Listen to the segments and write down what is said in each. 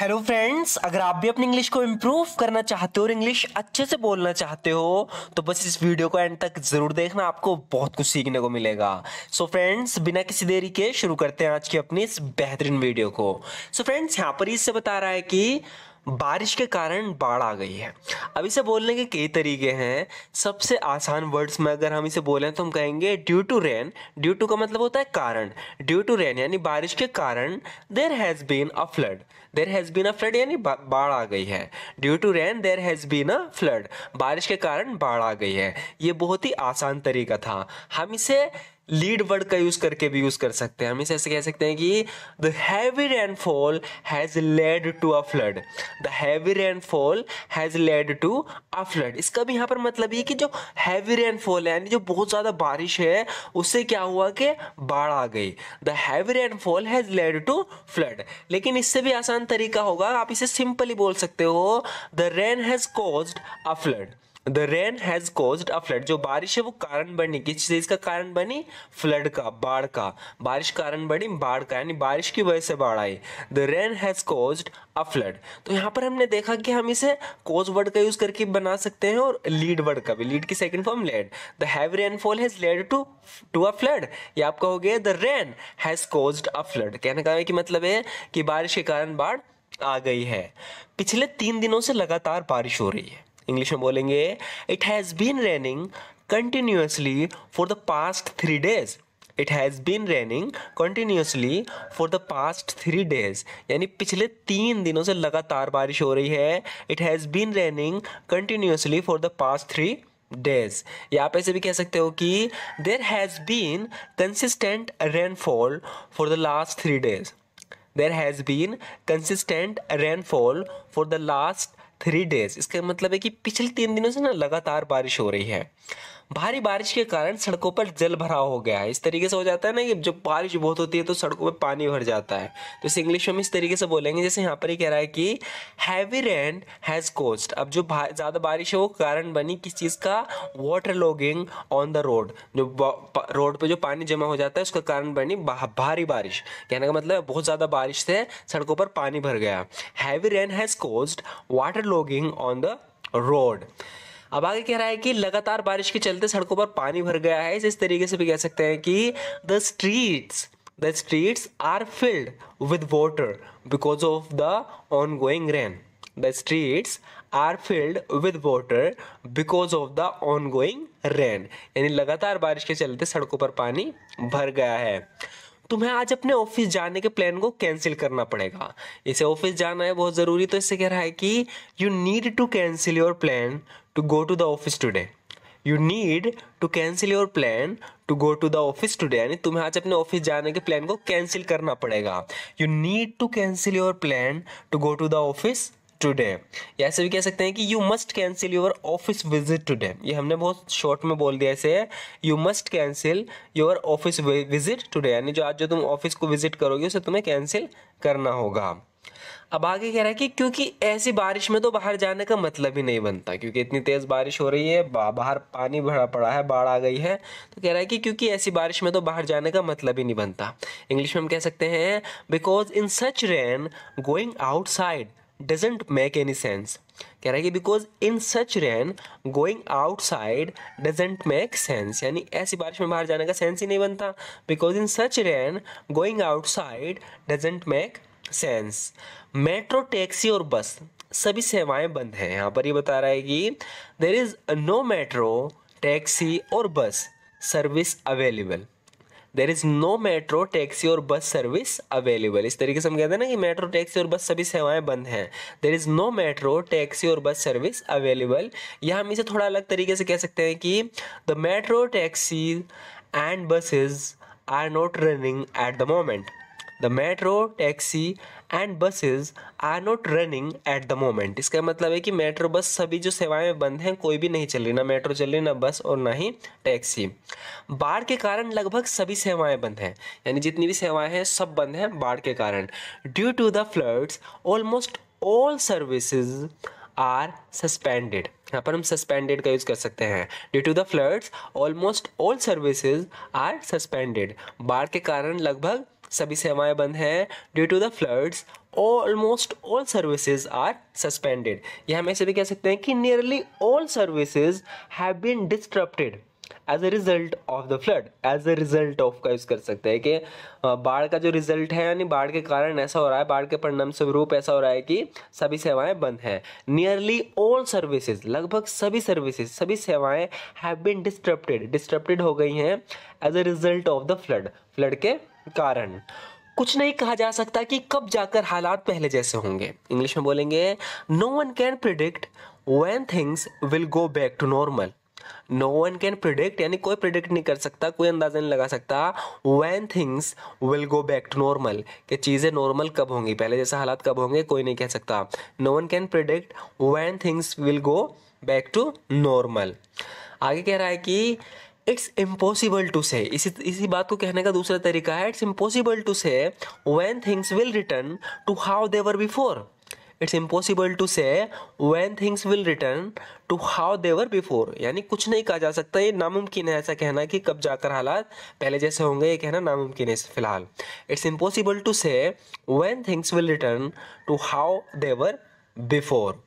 hello friends अगर आप भी अपनी इंग्लिश को इम्प्रूव करना चाहते हो और इंग्लिश अच्छे से बोलना चाहते हो तो बस इस वीडियो को एंड तक जरूर देखना आपको बहुत कुछ सीखने को मिलेगा सो so फ्रेंड्स बिना किसी देरी के शुरू करते हैं आज की अपनी इस बेहतरीन वीडियो को सो फ्रेंड्स यहाँ पर इससे बता रहा है कि बारिश के कारण बाढ़ आ गई है अब इसे बोलने के कई तरीके हैं सबसे आसान वर्ड्स में अगर हम इसे बोलें तो हम कहेंगे due to rain due to का मतलब होता है कारण ड्यू टू रेन यानी बारिश के कारण there has been a flood there has been a flood यानी बाढ़ आ गई है due to rain there has been a flood बारिश के कारण बाढ़ आ गई है ये बहुत ही आसान तरीका था हम इसे लीड वर्ड का यूज करके भी यूज कर सकते हैं हम इसे ऐसे कह सकते हैं कि the heavy rainfall has led to a flood the heavy rainfall has led to a flood इसका भी यहाँ पर मतलब ये कि जो हैवी रेनफॉल है यानी जो बहुत ज़्यादा बारिश है उससे क्या हुआ कि बाढ़ आ गई the heavy rainfall has led to flood लेकिन इससे भी आसान तरीका होगा आप इसे सिंपली बोल सकते हो the rain has caused a flood the rain has caused a flood जो बारिश है वो कारण बनी किस चीज का कारण बनी फ्लड का बाढ़ का बारिश कारण बनी बाढ़ का यानी बारिश की वजह से बाढ़ आई the rain has caused a flood तो यहाँ पर हमने देखा कि हम इसे कोज वर्ड का यूज करके बना सकते हैं और लीड वर्ड का भी लीड की second form led the heavy rainfall has led to to a flood ये आपका हो गया the rain has caused a flood कहने का कि मतलब है कि बारिश के कारण बाढ़ आ गई है पिछले तीन दिनों से लगातार बारिश हो रही है इंग्लिश में बोलेंगे it has been raining continuously for the past three days it has been raining continuously for the past three days यानी पिछले तीन दिनों से लगातार बारिश हो रही है it has been raining continuously for the past three days या आप ऐसे भी कह सकते हो कि there has been consistent rainfall for the last three days there has been consistent rainfall for the last three days इसका मतलब है कि पिछले तीन दिनों से ना लगातार बारिश हो रही है भारी बारिश के कारण सड़कों पर जल भराव हो गया है इस तरीके से हो जाता है ना कि जब बारिश बहुत होती है तो सड़कों पर पानी भर जाता है तो इसे इंग्लिश में इस तरीके से बोलेंगे जैसे यहाँ पर ही कह रहा है कि हैवी रेन हैज़ कोस्ट अब जो ज़्यादा बारिश है वो कारण बनी किस चीज़ का water logging on the road जो रोड पर जो पानी जमा हो जाता है उसका कारण बनी भारी बारिश कहने का मतलब बहुत ज़्यादा बारिश से सड़कों पर पानी भर गया heavy rain has caused water logging on the road अब आगे कह रहा है कि लगातार बारिश के चलते सड़कों पर पानी भर गया है इस तरीके से भी कह सकते हैं कि the streets the streets are filled with water because of the ongoing rain the streets are filled with water because of the ongoing rain यानी लगातार बारिश के चलते सड़कों पर पानी भर गया है तुम्हें आज अपने ऑफिस जाने के प्लान को कैंसिल करना पड़ेगा इसे ऑफिस जाना है बहुत ज़रूरी तो इससे कह रहा है कि you need to cancel your plan to go to the office today you need to cancel your plan to go to the office today यानी तुम्हें आज अपने ऑफिस जाने के प्लान को कैंसिल करना पड़ेगा you need to cancel your plan to go to the office today या ऐसे भी कह सकते हैं कि you must cancel your office visit today ये हमने बहुत शॉर्ट में बोल दिया ऐसे you must cancel your office visit today यानी जो आज जो तुम ऑफिस को विजिट करोगे उसे तुम्हें कैंसिल करना होगा अब आगे कह रहा है कि क्योंकि ऐसी बारिश में तो बाहर जाने का मतलब ही नहीं बनता क्योंकि इतनी तेज़ बारिश हो रही है बाहर पानी भरा पड़ा है बाढ़ आ गई है तो कह रहा है कि क्योंकि ऐसी बारिश में तो बाहर जाने का मतलब ही नहीं बनता इंग्लिश में हम कह सकते हैं because in such rain going outside doesn't make any sense कह रहा है कि because in such rain going outside doesn't make sense यानी ऐसी बारिश में बाहर जाने का सेंस ही नहीं बनता because in such rain going outside doesn't make sense metro taxi और बस सभी सेवाएं बंद हैं यहाँ पर ये बता रहा है कि there is no metro taxi और bus service available there is no metro taxi और बस सर्विस अवेलेबल इस तरीके से हम कहते हैं ना कि मेट्रो टैक्सी और बस सभी सेवाएं बंद हैं there is no metro taxi और बस सर्विस अवेलेबल या हम इसे थोड़ा अलग तरीके से कह सकते हैं कि the metro taxi and buses are not running at the moment the metro taxi and buses are not running at the moment इसका मतलब है कि मेट्रो बस सभी जो सेवाएं बंद हैं कोई भी नहीं चल रही ना मेट्रो चल रही ना बस और ना ही टैक्सी बाढ़ के कारण लगभग सभी सेवाएं बंद हैं यानी जितनी भी सेवाएं हैं सब बंद हैं बाढ़ के कारण due to the floods almost all services are suspended यहाँ पर हम सस्पेंडेड का यूज़ कर सकते हैं due to the floods almost all services are suspended बाढ़ के कारण लगभग सभी सेवाएं बंद हैं due to the floods almost all services are suspended यह हम ऐसे भी कह सकते हैं कि nearly all services have been disrupted as a result of the flood as a result of का यूज़ कर सकते हैं कि बाढ़ का जो रिजल्ट है यानी बाढ़ के कारण ऐसा हो रहा है बाढ़ के परिणाम स्वरूप ऐसा हो रहा है कि सभी सेवाएं बंद हैं नियरली ऑल सर्विसेज लगभग सभी सर्विसेज सभी सेवाएं हैव बीन डिस्टरप्टेड डिस्टरप्टेड हो गई हैं as a result of the flood flood के कारण कुछ नहीं कहा जा सकता कि कब जाकर हालात पहले जैसे होंगे इंग्लिश में बोलेंगे no one can predict when things will go back to normal no one can predict यानी कोई प्रिडिक्ट नहीं कर सकता कोई अंदाज़ा नहीं लगा सकता when things will go back to normal कि चीज़ें नॉर्मल कब होंगी पहले जैसे हालात कब होंगे कोई नहीं कह सकता no one can predict when things will go back to normal आगे कह रहा है कि इट्स इम्पॉसिबल टू से इसी इसी बात को कहने का दूसरा तरीका है it's impossible to say when things will return to how they were before it's impossible to say when things will return to how they were before यानी कुछ नहीं कहा जा सकता ये नामुमकिन है ऐसा कहना कि कब जाकर हालात पहले जैसे होंगे ये कहना नामुमकिन है फिलहाल it's impossible to say when things will return to how they were before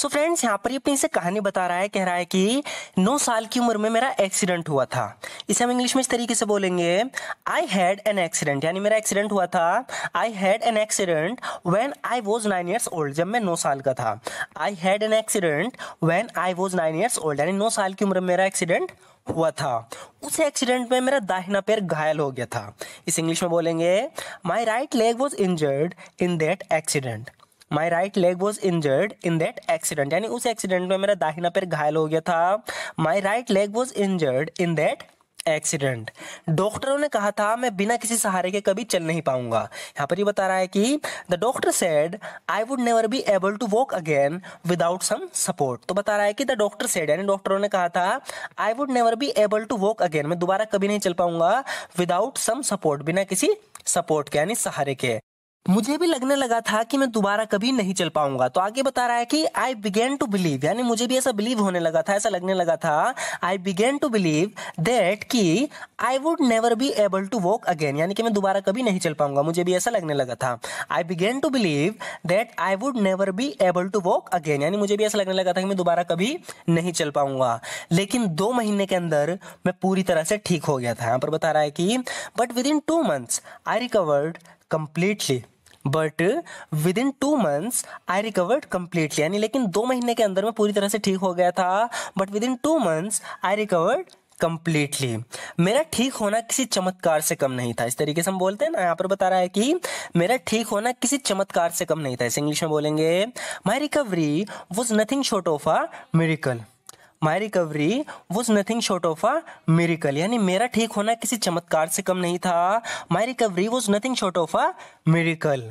so friends यहाँ पर ये अपनी से कहानी बता रहा है कह रहा है कि नौ साल की उम्र में मेरा एक्सीडेंट हुआ था इसे हम इंग्लिश में इस तरीके से बोलेंगे आई हैड एन एक्सीडेंट यानी मेरा एक्सीडेंट हुआ था I had an accident when I was nine years old जब मैं नौ साल का था I had an accident when I was nine years old यानी नौ साल की उम्र में मेरा एक्सीडेंट हुआ था उस एक्सीडेंट में मेरा दाहिना पैर घायल हो गया था इस इंग्लिश में बोलेंगे my right leg was injured in that accident my right leg was injured in that accident यानी उस एक्सीडेंट में मेरा दाहिना पैर घायल हो गया था my right leg was injured in that accident डॉक्टरों ने कहा था मैं बिना किसी सहारे के कभी चल नहीं पाऊंगा यहाँ पर ये बता रहा है कि the doctor said I would never be able to walk again without some support तो बता रहा है कि द डॉक्टर सेड यानी डॉक्टरों ने कहा था I would never be able to walk again मैं दोबारा कभी नहीं चल पाऊंगा विदाउट सम सपोर्ट बिना किसी सपोर्ट के यानी सहारे के मुझे भी लगने लगा था कि मैं दोबारा कभी नहीं चल पाऊंगा तो आगे बता रहा है कि आई बिगेन टू बिलीव यानी मुझे भी ऐसा बिलीव होने लगा था ऐसा लगने लगा था I began to believe that कि I would never be able to walk again यानी कि मैं दोबारा कभी नहीं चल पाऊंगा मुझे भी ऐसा लगने लगा था I began to believe that I would never be able to walk again यानी मुझे भी ऐसा लगने लगा था कि मैं दोबारा कभी नहीं चल पाऊंगा लेकिन दो महीने के अंदर मैं पूरी तरह से ठीक हो गया था यहाँ पर बता रहा है कि but within two months I recovered completely but within two months I recovered completely यानी लेकिन दो महीने के अंदर मैं पूरी तरह से ठीक हो गया था but within two months I recovered completely मेरा ठीक होना किसी चमत्कार से कम नहीं था इस तरीके से हम बोलते हैं ना यहाँ पर बता रहा है कि मेरा ठीक होना किसी चमत्कार से कम नहीं था इस इंग्लिश में बोलेंगे my recovery was nothing short of a miracle my recovery was nothing short of a miracle यानी मेरा ठीक होना किसी चमत्कार से कम नहीं था my recovery was nothing short of a miracle